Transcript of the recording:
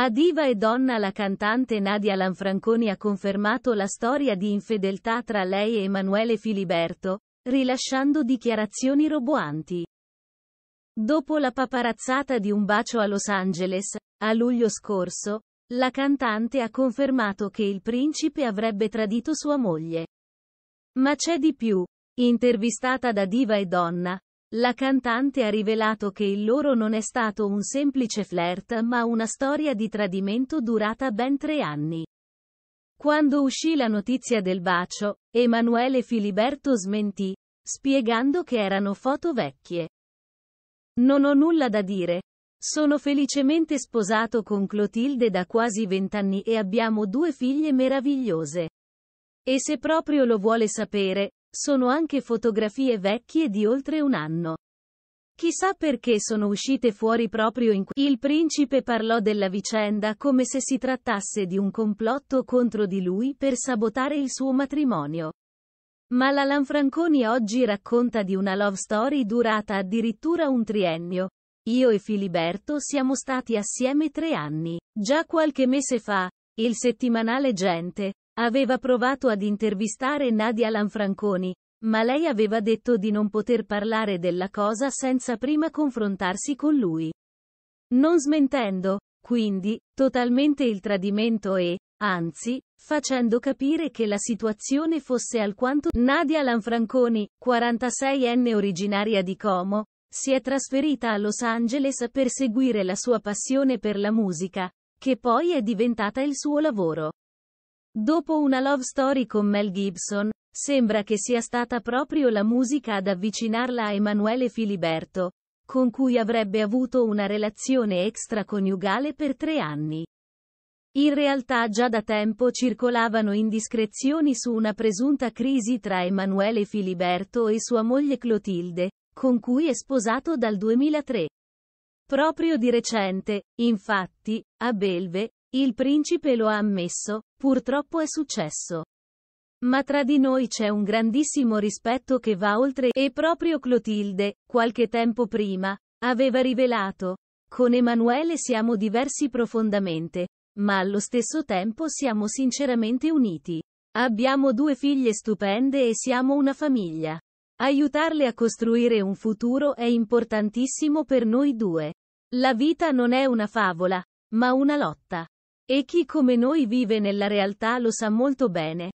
A Diva e Donna la cantante Nadia Lanfranconi ha confermato la storia di infedeltà tra lei e Emanuele Filiberto, rilasciando dichiarazioni roboanti. Dopo la paparazzata di un bacio a Los Angeles, a luglio scorso, la cantante ha confermato che il principe avrebbe tradito sua moglie. Ma c'è di più. Intervistata da Diva e Donna, la cantante ha rivelato che il loro non è stato un semplice flirt ma una storia di tradimento durata ben tre anni. Quando uscì la notizia del bacio, Emanuele Filiberto smentì, spiegando che erano foto vecchie. Non ho nulla da dire. Sono felicemente sposato con Clotilde da quasi vent'anni e abbiamo due figlie meravigliose. E se proprio lo vuole sapere, sono anche fotografie vecchie di oltre un anno. Chissà perché sono uscite fuori proprio in qui. Il principe parlò della vicenda come se si trattasse di un complotto contro di lui per sabotare il suo matrimonio. Ma la Lanfranconi oggi racconta di una love story durata addirittura un triennio. Io e Filiberto siamo stati assieme tre anni. Già qualche mese fa, il settimanale Gente, Aveva provato ad intervistare Nadia Lanfranconi, ma lei aveva detto di non poter parlare della cosa senza prima confrontarsi con lui. Non smentendo, quindi, totalmente il tradimento e, anzi, facendo capire che la situazione fosse alquanto... Nadia Lanfranconi, 46enne originaria di Como, si è trasferita a Los Angeles per seguire la sua passione per la musica, che poi è diventata il suo lavoro. Dopo una love story con Mel Gibson, sembra che sia stata proprio la musica ad avvicinarla a Emanuele Filiberto, con cui avrebbe avuto una relazione extraconiugale per tre anni. In realtà già da tempo circolavano indiscrezioni su una presunta crisi tra Emanuele Filiberto e sua moglie Clotilde, con cui è sposato dal 2003. Proprio di recente, infatti, a Belve, il principe lo ha ammesso, purtroppo è successo. Ma tra di noi c'è un grandissimo rispetto che va oltre, e proprio Clotilde, qualche tempo prima, aveva rivelato. Con Emanuele siamo diversi profondamente, ma allo stesso tempo siamo sinceramente uniti. Abbiamo due figlie stupende e siamo una famiglia. Aiutarle a costruire un futuro è importantissimo per noi due. La vita non è una favola, ma una lotta. E chi come noi vive nella realtà lo sa molto bene.